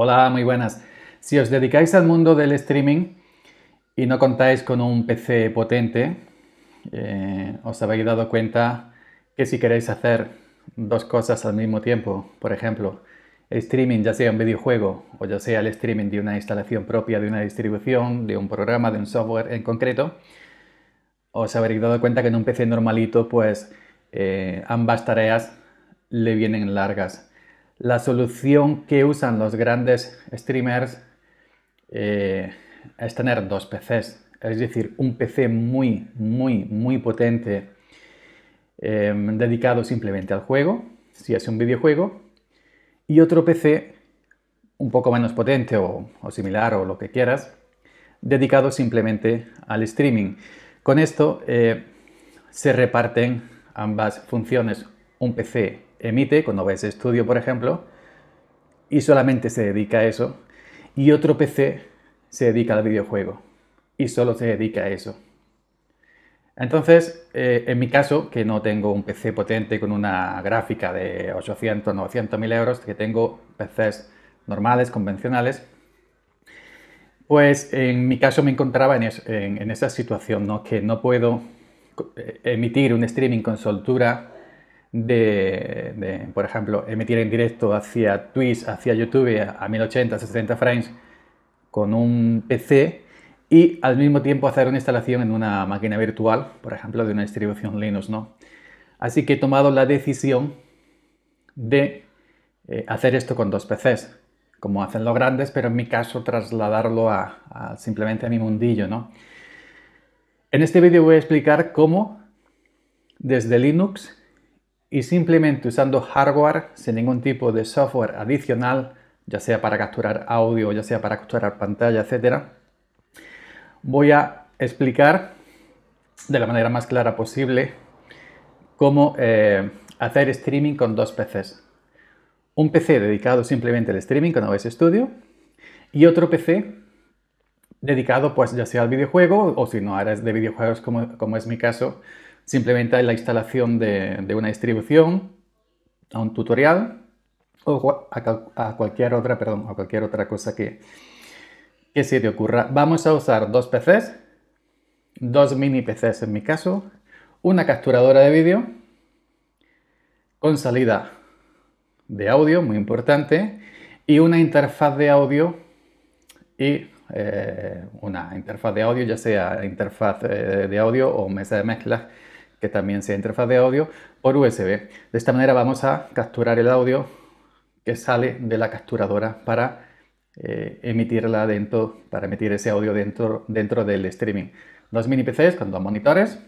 Hola, muy buenas. Si os dedicáis al mundo del streaming y no contáis con un PC potente, eh, os habéis dado cuenta que si queréis hacer dos cosas al mismo tiempo, por ejemplo, streaming ya sea un videojuego o ya sea el streaming de una instalación propia, de una distribución, de un programa, de un software en concreto, os habréis dado cuenta que en un PC normalito pues eh, ambas tareas le vienen largas la solución que usan los grandes streamers eh, es tener dos PCs. Es decir, un PC muy, muy, muy potente em, dedicado simplemente al juego, si es un videojuego, y otro PC un poco menos potente o, similar o lo que quieras, dedicado simplemente al streaming. Con esto eh, se reparten ambas funciones. Un PC emite, cuando ves estudio, por ejemplo, y solamente se dedica a eso, y otro PC se dedica al videojuego y solo se dedica a eso. Entonces, eh, en mi caso, que no tengo un PC potente con una gráfica de 800, 900 mil euros, que tengo PCs normales, convencionales, pues en mi caso me encontraba en, esa situación, que no puedo eh, emitir un streaming con soltura de, por ejemplo, emitir en directo hacia Twitch, hacia YouTube a 1080, 60 frames con un PC y al mismo tiempo hacer una instalación en una máquina virtual, por ejemplo, de una distribución Linux, ¿no? Así que he tomado la decisión de eh, hacer esto con dos PCs, como hacen los grandes, pero en mi caso trasladarlo a, simplemente a mi mundillo, ¿no? En este vídeo voy a explicar cómo desde Linux y simplemente usando hardware sin ningún tipo de software adicional, ya sea para capturar audio, ya sea para capturar pantalla, etcétera, voy a explicar de la manera más clara posible cómo eh, hacer streaming con dos PCs. Un PC dedicado simplemente al streaming con OBS Studio y otro PC dedicado pues ya sea al videojuego o si no eres de videojuegos como es mi caso, Simplemente hay la instalación de, una distribución a un tutorial o a, cualquier otra, perdón, a cualquier otra cosa que, que se te ocurra. Vamos a usar dos PCs, dos mini PCs en mi caso, una capturadora de vídeo con salida de audio, muy importante, y una interfaz de audio y eh, una interfaz de audio, ya sea interfaz eh, de audio o mesa de mezclas que también sea interfaz de audio, por USB. De esta manera vamos a capturar el audio que sale de la capturadora para eh, emitirla dentro, para emitir ese audio dentro, dentro del streaming. Dos mini PCs con dos monitores.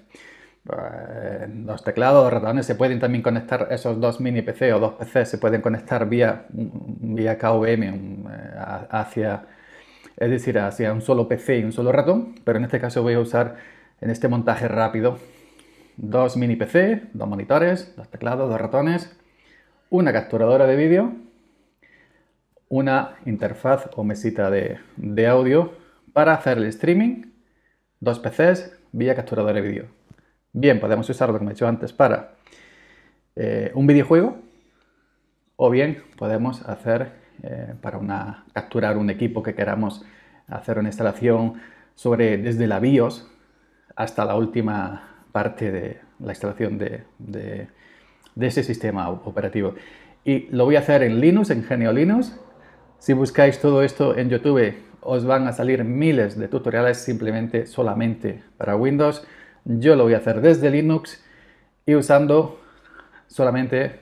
Eh, dos los teclados, ratones se pueden también conectar, esos dos mini PC o dos PCs se pueden conectar vía, vía KVM eh, hacia, es decir, hacia un solo PC y un solo ratón, pero en este caso voy a usar en este montaje rápido dos mini PC, dos monitores, dos teclados, dos ratones, una capturadora de vídeo, una interfaz o mesita de, audio para hacer el streaming, dos PCs vía capturadora de vídeo. Bien, podemos usarlo como he dicho antes para eh, un videojuego o bien podemos hacer eh, para una, capturar un equipo que queramos hacer una instalación sobre desde la BIOS hasta la última parte de la instalación de, ese sistema operativo. Y lo voy a hacer en Linux, en Genio Linux. Si buscáis todo esto en YouTube, os van a salir miles de tutoriales simplemente solamente para Windows. Yo lo voy a hacer desde Linux y usando solamente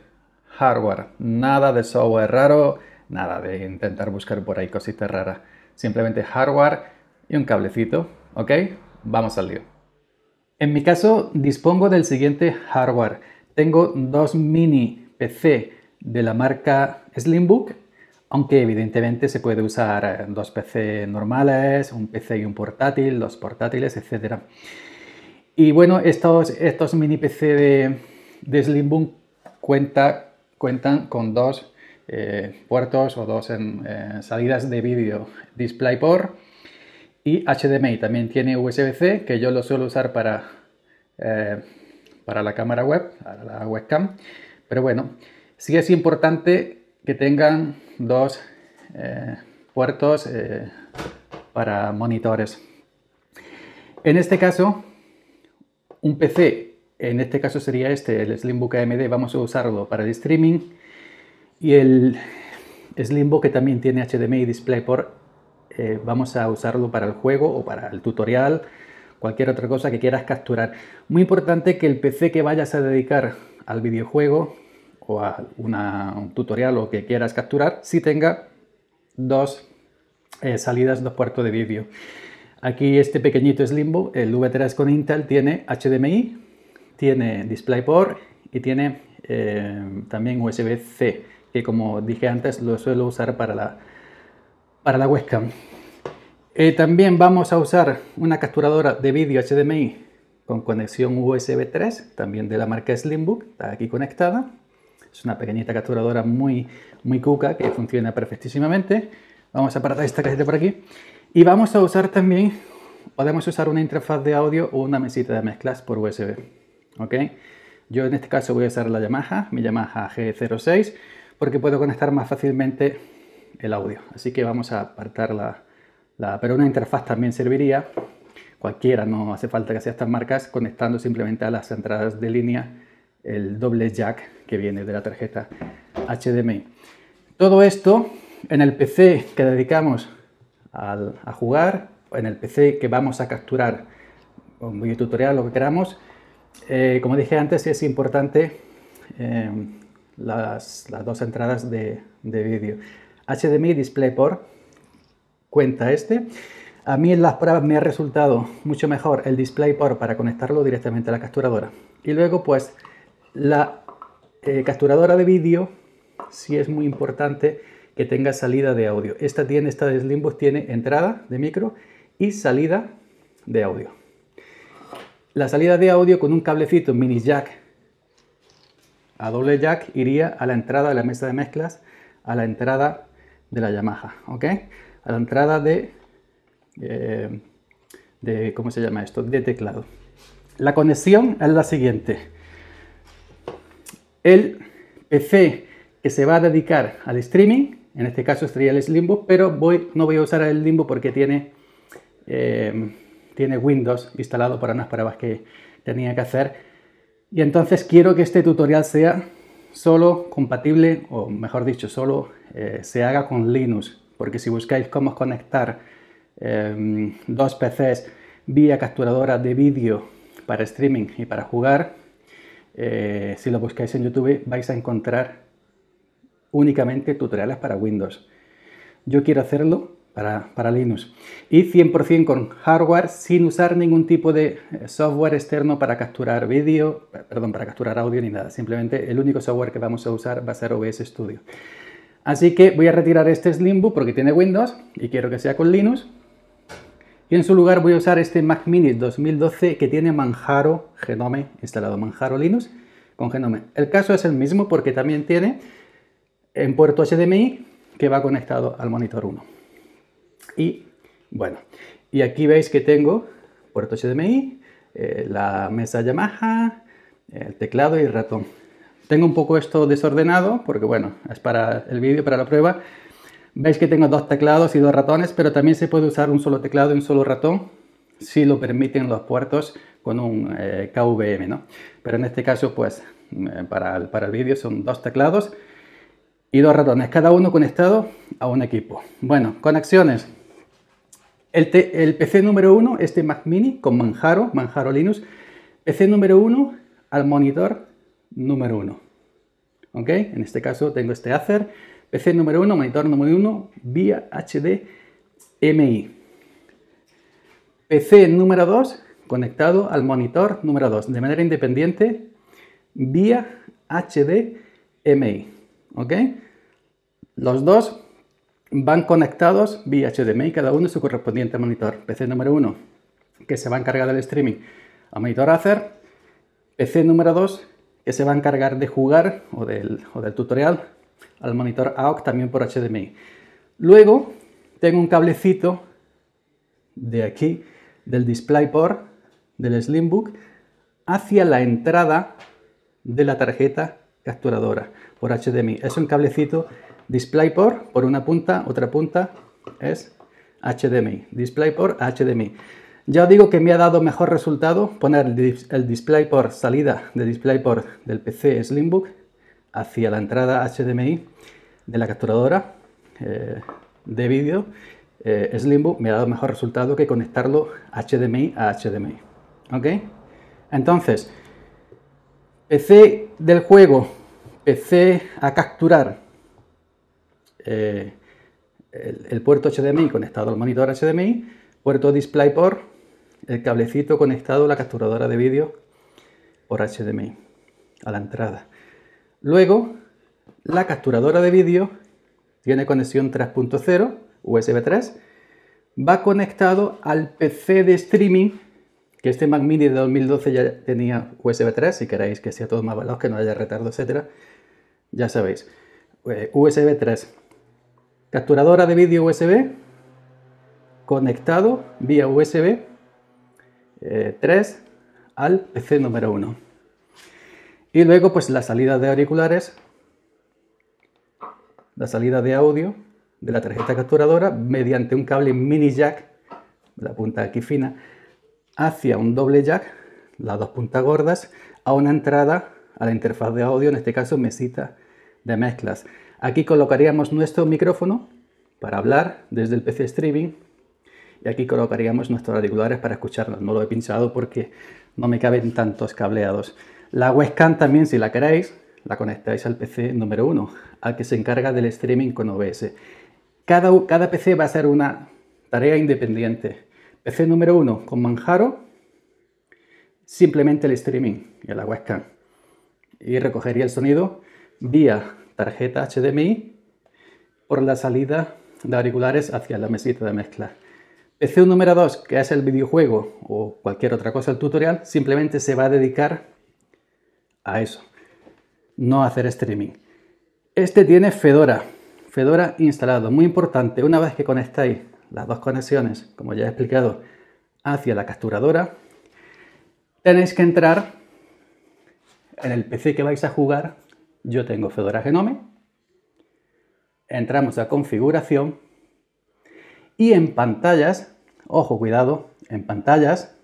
hardware, nada de software raro, nada de intentar buscar por ahí cositas raras, simplemente hardware y un cablecito, ¿ok? Vamos al lío. En mi caso, dispongo del siguiente hardware. Tengo dos mini PC de la marca Slimbook, aunque evidentemente se puede usar eh, dos PC normales, un PC y un portátil, dos portátiles, etc. Y bueno, estos, mini PC de, Slimbook cuentan con dos eh, puertos o dos em, eh, salidas de vídeo DisplayPort y HDMI. También tiene USB-C, que yo lo suelo usar para, eh, para la cámara web, para la webcam. Pero bueno, sí es importante que tengan dos eh, puertos eh, para monitores. En este caso, un PC, en este caso sería este, el Slimbook AMD, vamos a usarlo para el streaming. Y el Slimbook que también tiene HDMI DisplayPort eh, vamos a usarlo para el juego o para el tutorial, cualquier otra cosa que quieras capturar. Muy importante que el PC que vayas a dedicar al videojuego o a un tutorial o que quieras capturar, si tenga dos eh, salidas, dos puertos de vídeo. Aquí este pequeñito es el V3 con Intel tiene HDMI, tiene DisplayPort y tiene eh, también USB-C, que como dije antes lo suelo usar para la para la webcam. Eh, también vamos a usar una capturadora de vídeo HDMI con conexión USB 3, también de la marca Slimbook, está aquí conectada. Es una pequeñita capturadora muy, muy cuca que funciona perfectísimamente. Vamos a apartar esta cajita por aquí. Y vamos a usar también, podemos usar una interfaz de audio o una mesita de mezclas por USB. ¿ok? Yo en este caso voy a usar la Yamaha, mi Yamaha G06, porque puedo conectar más fácilmente el audio. Así que vamos a apartar la, Pero una interfaz también serviría, cualquiera, no hace falta que sea estas marcas, conectando simplemente a las entradas de línea el doble jack que viene de la tarjeta HDMI. Todo esto en el PC que dedicamos a jugar, en el PC que vamos a capturar un video tutorial, lo que queramos. Eh, como dije antes, es importante eh, las, dos entradas de, de vídeo. HDMI DisplayPort, cuenta este. A mí en las pruebas me ha resultado mucho mejor el DisplayPort para conectarlo directamente a la capturadora. Y luego pues la eh, capturadora de vídeo sí es muy importante que tenga salida de audio. Esta tiene, esta de Slimbus tiene entrada de micro y salida de audio. La salida de audio con un cablecito mini jack a doble jack iría a la entrada de la mesa de mezclas, a la entrada de la Yamaha, ¿ok? A la entrada de, eh, de ¿cómo se llama esto? De teclado. La conexión es la siguiente. El PC que se va a dedicar al streaming, en este caso sería el Slimbo, pero voy, no voy a usar el Limbo porque tiene, eh, tiene Windows instalado para unas pruebas que tenía que hacer. Y entonces quiero que este tutorial sea solo compatible, o mejor dicho, solo eh, se haga con Linux, porque si buscáis cómo conectar em, dos PCs vía capturadora de vídeo para streaming y para jugar, eh, si lo buscáis en YouTube vais a encontrar únicamente tutoriales para Windows. Yo quiero hacerlo para, Linux. Y 100% con hardware sin usar ningún tipo de eh, software externo para capturar vídeo, eh, perdón, para capturar audio ni nada. Simplemente el único software que vamos a usar va a ser OBS Studio. Así que voy a retirar este Slimbook porque tiene Windows y quiero que sea con Linux. Y en su lugar voy a usar este Mac Mini 2012 que tiene Manjaro Genome instalado, Manjaro Linux con Genome. El caso es el mismo porque también tiene en puerto HDMI que va conectado al monitor 1. Y bueno, y aquí veis que tengo puerto HDMI, eh, la mesa Yamaha, el teclado y el ratón. Tengo un poco esto desordenado porque bueno, es para el vídeo, para la prueba. Veis que tengo dos teclados y dos ratones, pero también se puede usar un solo teclado y un solo ratón si lo permiten los puertos con un eh, KVM, ¿no? Pero en este caso, pues, eh, para el, para el vídeo son dos teclados y dos ratones, cada uno conectado a un equipo. Bueno, conexiones. El, PC número 1, este Mac Mini con Manjaro, Manjaro Linux, PC número 1 al monitor número 1, ¿Ok? En este caso tengo este Acer, PC número 1, monitor número 1, vía HDMI. PC número 2 conectado al monitor número 2 de manera independiente vía HDMI. ¿Ok? Los dos van conectados vía HDMI, cada uno su correspondiente monitor. PC número 1, que se va a encargar del streaming a monitor Acer. PC número 2, que se va a encargar de jugar o del, o del tutorial al monitor AOC también por HDMI. Luego tengo un cablecito de aquí, del DisplayPort, del Slimbook, hacia la entrada de la tarjeta capturadora por HDMI. Es un cablecito DisplayPort por una punta, otra punta es HDMI. DisplayPort a HDMI. Ya os digo que me ha dado mejor resultado poner el DisplayPort salida de DisplayPort del PC Slimbook hacia la entrada HDMI de la capturadora eh, de vídeo. Eh, Slimbook me ha dado mejor resultado que conectarlo HDMI a HDMI. ¿Ok? Entonces, PC del juego, PC a capturar, eh, el, puerto HDMI conectado al monitor HDMI, puerto DisplayPort, el cablecito conectado a la capturadora de vídeo por HDMI a la entrada. Luego, la capturadora de vídeo tiene conexión 3.0, USB 3, va conectado al PC de streaming, que este Mac Mini de 2012 ya tenía USB 3, si queréis que sea todo más veloz, que no haya retardo, etcétera, ya sabéis. Eh, USB 3 capturadora de vídeo USB, conectado vía USB 3 eh, al PC número 1. Y luego pues la salida de auriculares, la salida de audio de la tarjeta capturadora mediante un cable mini jack, la punta aquí fina, hacia un doble jack, las dos puntas gordas, a una entrada a la interfaz de audio, en este caso mesita de mezclas. Aquí colocaríamos nuestro micrófono para hablar desde el PC Streaming y aquí colocaríamos nuestros auriculares para escucharnos. No lo he pinchado porque no me caben tantos cableados. La webcam también, si la queréis, la conectáis al PC número uno, al que se encarga del streaming con OBS. Cada, cada PC va a ser una tarea independiente. PC número uno con Manjaro, simplemente el streaming y la webcam. Y recogería el sonido vía tarjeta HDMI por la salida de auriculares hacia la mesita de mezcla. PC número 2, que es el videojuego o cualquier otra cosa, el tutorial, simplemente se va a dedicar a eso, no hacer streaming. Este tiene Fedora, Fedora instalado, muy importante, una vez que conectáis las dos conexiones, como ya he explicado, hacia la capturadora, tenéis que entrar en el PC que vais a jugar yo tengo Fedora Genome. Entramos a configuración. Y en pantallas, ojo, cuidado, en pantallas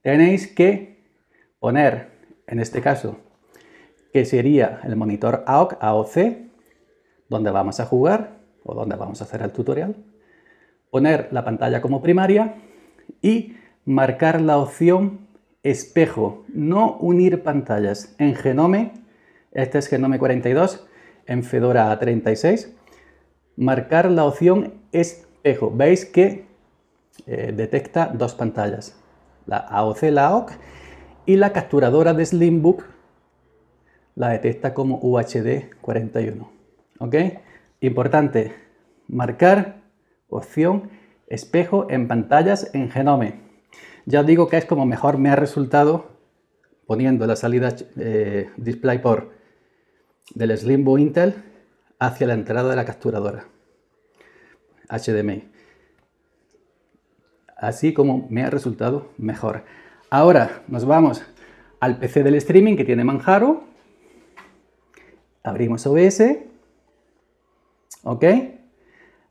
tenéis que poner, en este caso, que sería el monitor AOC, AOC, donde vamos a jugar o donde vamos a hacer el tutorial, poner la pantalla como primaria y marcar la opción espejo, no unir pantallas. En Genome este es Genome 42 en Fedora 36. Marcar la opción espejo. Veis que eh, detecta dos pantallas, la AOC, la AOC, y la capturadora de Slimbook la detecta como UHD 41. Importante, marcar opción espejo en pantallas en Genome. Ya digo que es como mejor me ha resultado poniendo la salida eh, DisplayPort del Slimbo Intel hacia la entrada de la capturadora HDMI. Así como me ha resultado mejor. Ahora nos vamos al PC del streaming que tiene Manjaro. Abrimos OBS. ¿Ok?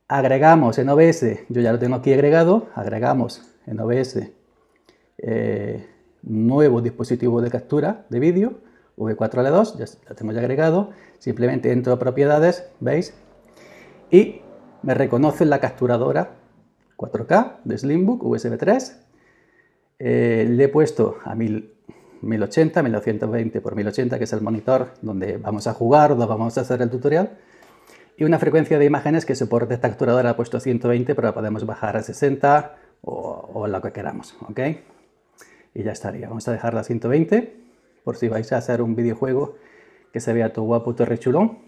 Agregamos en OBS, yo ya lo tengo aquí agregado, agregamos en OBS eh, nuevo dispositivo de captura de vídeo V4L2, ya la tengo ya agregado, simplemente entro a propiedades, ¿veis? Y me reconoce la capturadora 4K de Slimbook USB 3. Eh, le he puesto a 1080, 1920 por 1080, que es el monitor donde vamos a jugar, donde vamos a hacer el tutorial. Y una frecuencia de imágenes que soporte esta capturadora, ha puesto 120, pero la podemos bajar a 60 o, o lo que queramos, ¿ok? Y ya estaría. Vamos a dejarla a 120 por si vais a hacer un videojuego que se vea todo guapo, todo rechulón.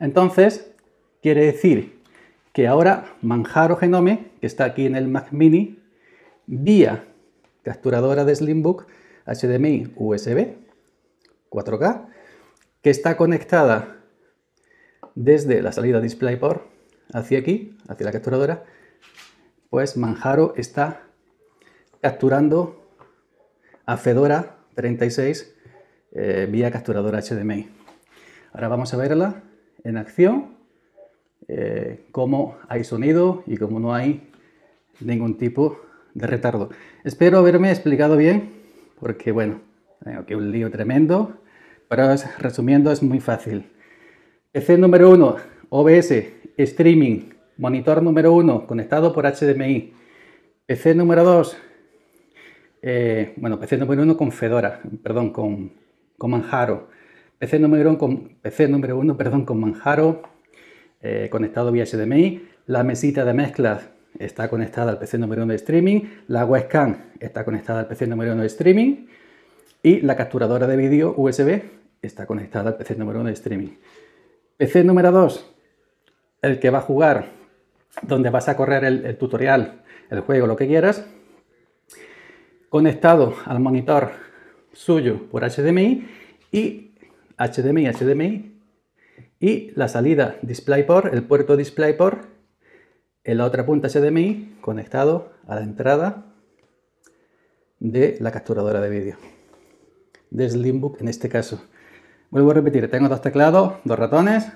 Entonces, quiere decir que ahora Manjaro Genome, que está aquí en el Mac Mini, vía capturadora de Slimbook HDMI USB 4K, que está conectada desde la salida DisplayPort hacia aquí, hacia la capturadora, pues Manjaro está capturando a Fedora 36 eh, vía capturador HDMI. Ahora vamos a verla en acción, eh, cómo hay sonido y cómo no hay ningún tipo de retardo. Espero haberme explicado bien, porque bueno, tengo aquí un lío tremendo, pero resumiendo es muy fácil. PC número 1, OBS, streaming, monitor número 1, conectado por HDMI. PC número 2, eh, bueno, PC número uno con Fedora, perdón, con, Manjaro. PC número, uno con, PC número perdón, con Manjaro, eh, conectado vía HDMI. La mesita de mezclas está conectada al PC número uno de streaming. La webcam está conectada al PC número uno de streaming. Y la capturadora de vídeo USB está conectada al PC número uno de streaming. PC número 2, el que va a jugar, donde vas a correr el tutorial, el juego, lo que quieras, conectado al monitor suyo por HDMI y HDMI, HDMI y la salida DisplayPort, el puerto DisplayPort en la otra punta HDMI conectado a la entrada de la capturadora de vídeo de Slimbook en este caso. Vuelvo a repetir, tengo dos teclados, dos ratones,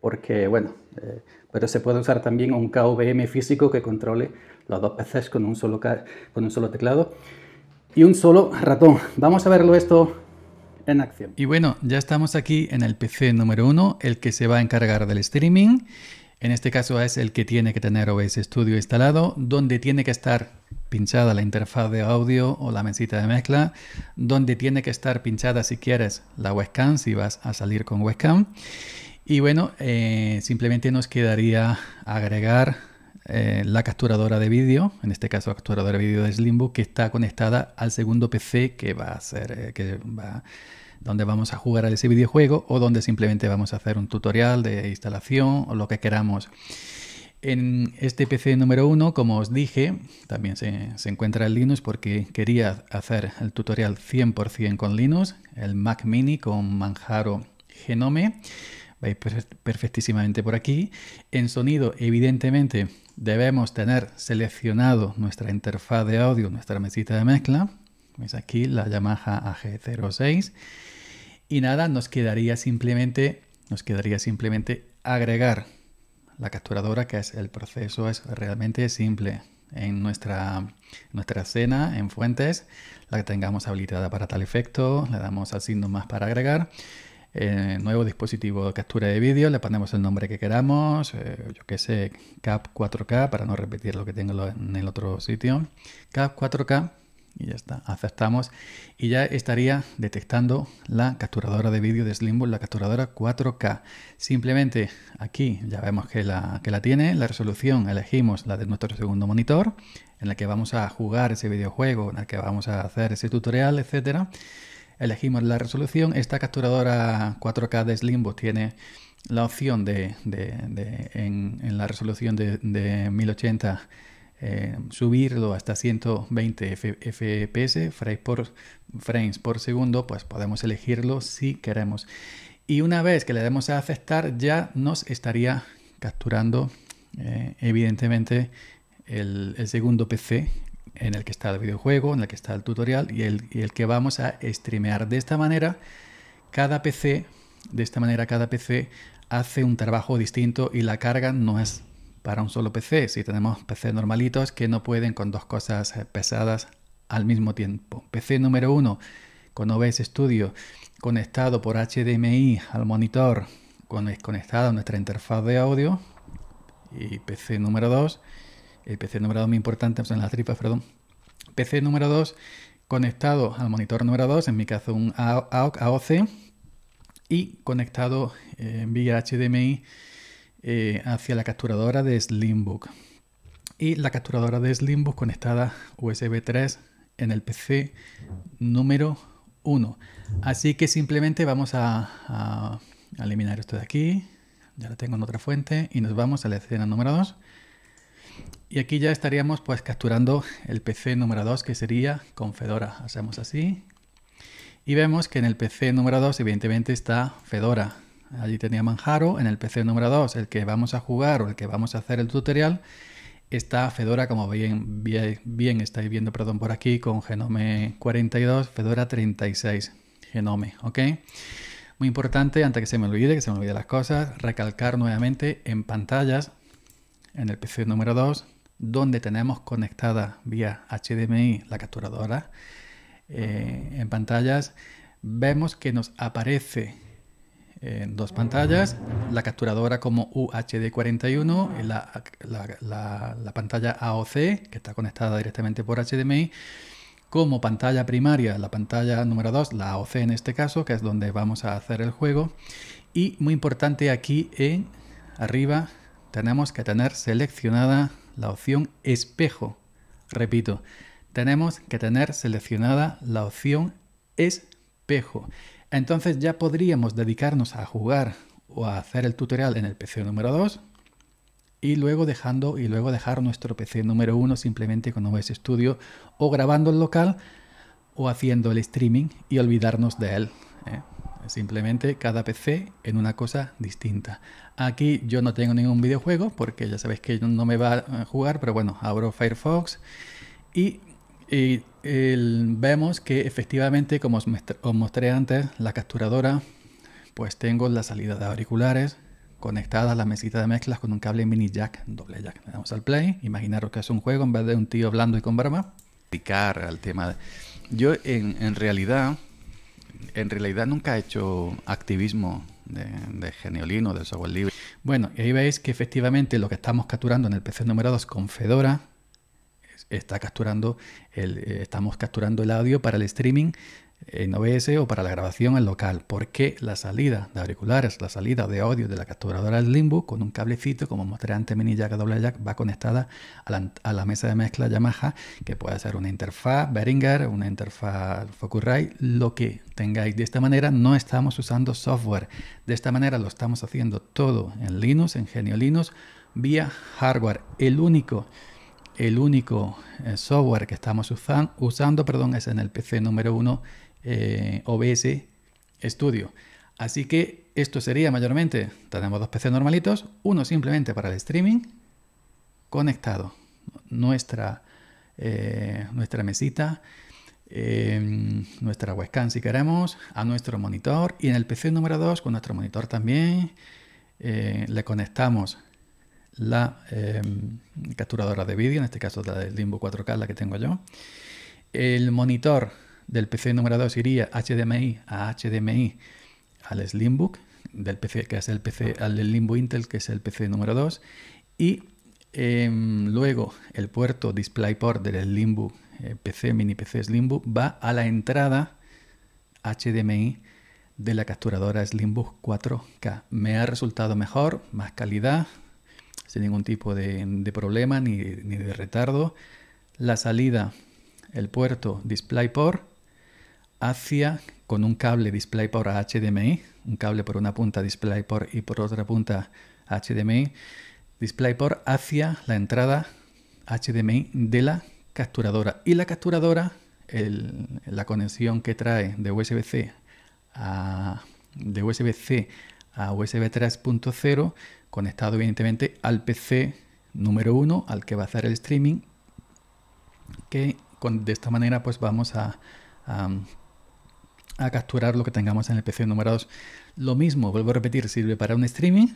porque bueno, eh, pero se puede usar también un KVM físico que controle los dos PCs con un solo, con un solo teclado y un solo ratón. Vamos a verlo esto en acción. Y bueno, ya estamos aquí en el PC número uno, el que se va a encargar del streaming. En este caso es el que tiene que tener OBS Studio instalado, donde tiene que estar pinchada la interfaz de audio o la mesita de mezcla, donde tiene que estar pinchada si quieres la webcam, si vas a salir con webcam. Y bueno, eh, simplemente nos quedaría agregar eh, la capturadora de vídeo, en este caso la capturadora de vídeo de Slimbook, que está conectada al segundo PC que va a ser, eh, que va, donde vamos a jugar a ese videojuego o donde simplemente vamos a hacer un tutorial de instalación o lo que queramos. En este PC número 1, como os dije, también se, encuentra el Linux porque quería hacer el tutorial 100% con Linux, el Mac mini con Manjaro Genome perfectísimamente por aquí. En sonido, evidentemente, debemos tener seleccionado nuestra interfaz de audio, nuestra mesita de mezcla. Veis aquí la Yamaha AG06. Y nada, nos quedaría simplemente, nos quedaría simplemente agregar la capturadora, que es el proceso, es realmente simple. En nuestra, nuestra escena, en fuentes, la que tengamos habilitada para tal efecto, le damos al signo más para agregar eh, nuevo dispositivo de captura de vídeo, le ponemos el nombre que queramos, eh, yo que sé, CAP 4K, para no repetir lo que tengo en el otro sitio, CAP 4K, y ya está, aceptamos, y ya estaría detectando la capturadora de vídeo de Slimbull, la capturadora 4K. Simplemente aquí ya vemos que la, que la tiene, la resolución elegimos la de nuestro segundo monitor, en la que vamos a jugar ese videojuego, en la que vamos a hacer ese tutorial, etcétera elegimos la resolución. Esta capturadora 4K de Slimbo tiene la opción de, en, la resolución de, 1080 eh, subirlo hasta 120 FPS, frames por, segundo, pues podemos elegirlo si queremos. Y una vez que le demos a aceptar, ya nos estaría capturando, eh, evidentemente, el, segundo PC en el que está el videojuego, en el que está el tutorial y el, que vamos a streamear. De esta manera, cada PC, de esta manera cada PC hace un trabajo distinto y la carga no es para un solo PC. Si tenemos PC normalitos que no pueden con dos cosas eh, pesadas al mismo tiempo. PC número uno con OBS Studio conectado por HDMI al monitor, conectado a nuestra interfaz de audio. Y PC número 2 el PC número 2 muy importante, son las tripas, perdón. PC número 2 conectado al monitor número 2, en mi caso un AOC, y conectado eh, vía HDMI eh, hacia la capturadora de Slimbook. Y la capturadora de Slimbook conectada USB 3 en el PC número 1. Así que simplemente vamos a, a eliminar esto de aquí. Ya lo tengo en otra fuente y nos vamos a la escena número 2. Y aquí ya estaríamos pues capturando el PC número 2 que sería con Fedora. Hacemos así y vemos que en el PC número 2 evidentemente está Fedora. Allí tenía Manjaro, en el PC número 2, el que vamos a jugar o el que vamos a hacer el tutorial, está Fedora, como bien, bien, estáis viendo perdón, por aquí, con Genome 42, Fedora 36, Genome, ¿ok? Muy importante, antes que se me olvide, que se me olvide las cosas, recalcar nuevamente en pantallas, en el PC número 2, donde tenemos conectada vía HDMI la capturadora eh, en pantallas, vemos que nos aparece en dos pantallas, la capturadora como UHD41 y la, la, la, pantalla AOC, que está conectada directamente por HDMI, como pantalla primaria, la pantalla número 2, la AOC en este caso, que es donde vamos a hacer el juego. Y muy importante aquí en arriba tenemos que tener seleccionada la opción espejo. Repito, tenemos que tener seleccionada la opción espejo. Entonces ya podríamos dedicarnos a jugar o a hacer el tutorial en el PC número 2 y luego dejando y luego dejar nuestro PC número 1 simplemente con OBS Studio o grabando el local o haciendo el streaming y olvidarnos de él. ¿eh? Simplemente cada PC en una cosa distinta. Aquí yo no tengo ningún videojuego porque ya sabéis que no me va a jugar, pero bueno, abro Firefox y, vemos que efectivamente, como os, mostré antes, la capturadora, pues tengo la salida de auriculares conectada a la mesita de mezclas con un cable mini jack, doble jack. Le damos al play, imaginaros que es un juego en vez de un tío blando y con barba. Picar al tema. Yo en realidad en realidad nunca ha hecho activismo de, geniolino, del software libre. Bueno, y ahí veis que efectivamente lo que estamos capturando en el PC numerado es con Fedora está capturando el, eh, estamos capturando el audio para el streaming en OBS o para la grabación en local. porque la salida de auriculares, la salida de audio de la capturadora del Limbo con un cablecito, como mostré antes, mini jack, doble jack, va conectada a la, mesa de mezcla Yamaha, que puede ser una interfaz Behringer, una interfaz Focusrite, lo que tengáis. De esta manera no estamos usando software. De esta manera lo estamos haciendo todo en Linux, en Genio Linux, vía hardware. El único el único eh, software que estamos usando perdón, es en el PC número 1 eh, OBS Studio. Así que esto sería mayormente, tenemos dos PC normalitos, uno simplemente para el streaming conectado, nuestra, eh, nuestra mesita, em, nuestra webcam si queremos, a nuestro monitor y en el PC número 2 con nuestro monitor también eh, le conectamos la em, capturadora de vídeo, en este caso la del Limbo 4K, la que tengo yo, el monitor del PC número 2 iría HDMI a HDMI al Slimbook, del PC que es el PC, al Slimbook Intel, que es el PC número 2, y em, luego el puerto DisplayPort del Slimbook eh, PC, mini PC Slimbook, va a la entrada HDMI de la capturadora Slimbook 4K. Me ha resultado mejor, más calidad, sin ningún tipo de, problema ni, ni de retardo. La salida, el puerto DisplayPort hacia con un cable DisplayPort a HDMI, un cable por una punta DisplayPort y por otra punta HDMI, DisplayPort hacia la entrada HDMI de la capturadora. Y la capturadora, la conexión que trae de USB-C a, de usb a USB 3.0, conectado evidentemente al PC número 1, al que va a hacer el streaming, que de esta manera pues vamos a a capturar lo que tengamos en el PC numerados. Lo mismo, vuelvo a repetir, sirve para un streaming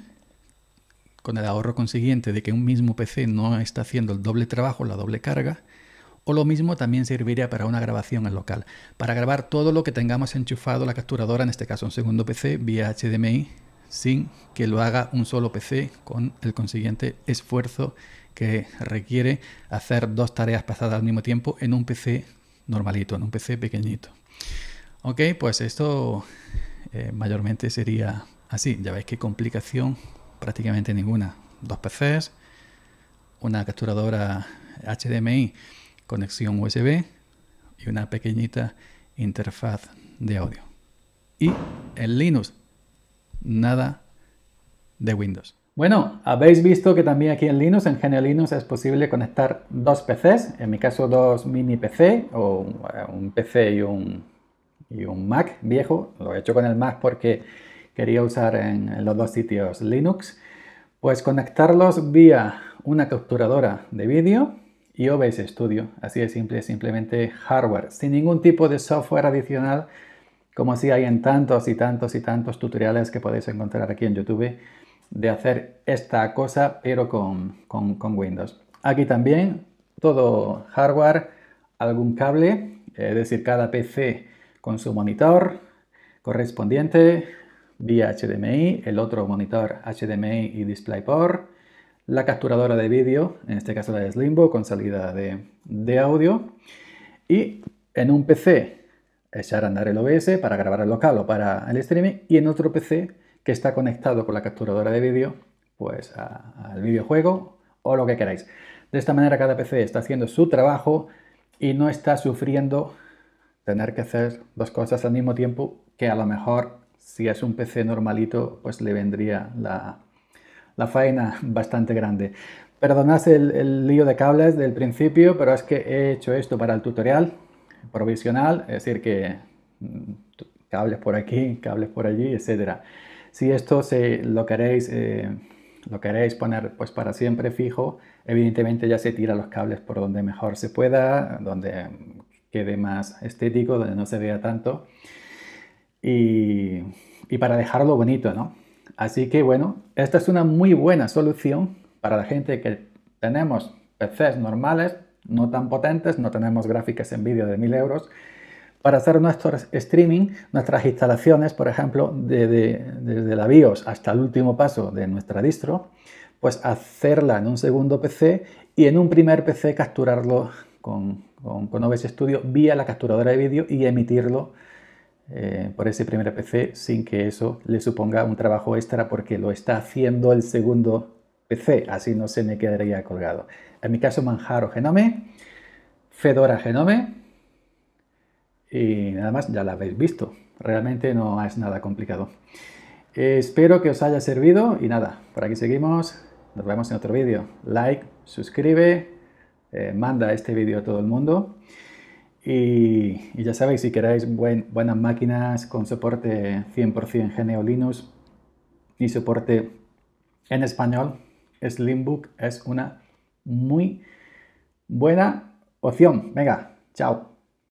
con el ahorro consiguiente de que un mismo PC no está haciendo el doble trabajo, la doble carga, o lo mismo también serviría para una grabación en local, para grabar todo lo que tengamos enchufado la capturadora, en este caso un segundo PC, vía HDMI, sin que lo haga un solo PC con el consiguiente esfuerzo que requiere hacer dos tareas pasadas al mismo tiempo en un PC normalito, en un PC pequeñito. Ok, pues esto eh, mayormente sería así. Ya veis qué complicación prácticamente ninguna. Dos PCs, una capturadora HDMI, conexión USB y una pequeñita interfaz de audio. Y en Linux, nada de Windows. Bueno, habéis visto que también aquí en Linux, en general Linux, es posible conectar dos PCs, en mi caso dos mini PC o un eh, PC y un y un Mac viejo, lo he hecho con el Mac porque quería usar en los dos sitios Linux, pues conectarlos vía una capturadora de vídeo y OBS Studio. Así de simple, simplemente hardware, sin ningún tipo de software adicional, como si hay en tantos y tantos y tantos tutoriales que podéis encontrar aquí en YouTube de hacer esta cosa, pero con, con Windows. Aquí también todo hardware, algún cable, eh, es decir, cada PC con su monitor correspondiente vía HDMI, el otro monitor HDMI y DisplayPort, la capturadora de vídeo, en este caso la de Slimbo, con salida de, audio, y en un PC echar a andar el OBS para grabar el local o para el streaming, y en otro PC que está conectado con la capturadora de vídeo, pues al videojuego o lo que queráis. De esta manera cada PC está haciendo su trabajo y no está sufriendo tener que hacer dos cosas al mismo tiempo, que a lo mejor si es un PC normalito, pues le vendría la, faena bastante grande. Perdonad el, lío de cables del principio, pero es que he hecho esto para el tutorial provisional, es decir, que mm, cables por aquí, cables por allí, etcétera. Si esto se, lo queréis... Eh, lo queréis poner pues para siempre fijo, evidentemente ya se tira los cables por donde mejor se pueda, donde quede más estético, donde no se vea tanto. Y, para dejarlo bonito, ¿no? Así que bueno, esta es una muy buena solución para la gente que tenemos PCs normales, no tan potentes, no tenemos gráficas en vídeo de 1000 euros, para hacer nuestro streaming, nuestras instalaciones, por ejemplo, desde la BIOS hasta el último paso de nuestra distro, pues hacerla en un segundo PC y en un primer PC capturarlo con, con, OBS Studio vía la capturadora de vídeo y emitirlo eh, por ese primer PC sin que eso le suponga un trabajo extra porque lo está haciendo el segundo PC, así no se me quedaría colgado. En mi caso Manjaro Genome, Fedora Genome y nada más, ya la habéis visto. Realmente no es nada complicado. espero que os haya servido y nada, por aquí seguimos. Nos vemos en otro vídeo. Like, suscribe eh, manda este vídeo a todo el mundo. Y, ya sabéis, si queréis buenas máquinas con soporte 100% GNU Linux y soporte en español, Slimbook es una muy buena opción. Venga, chao.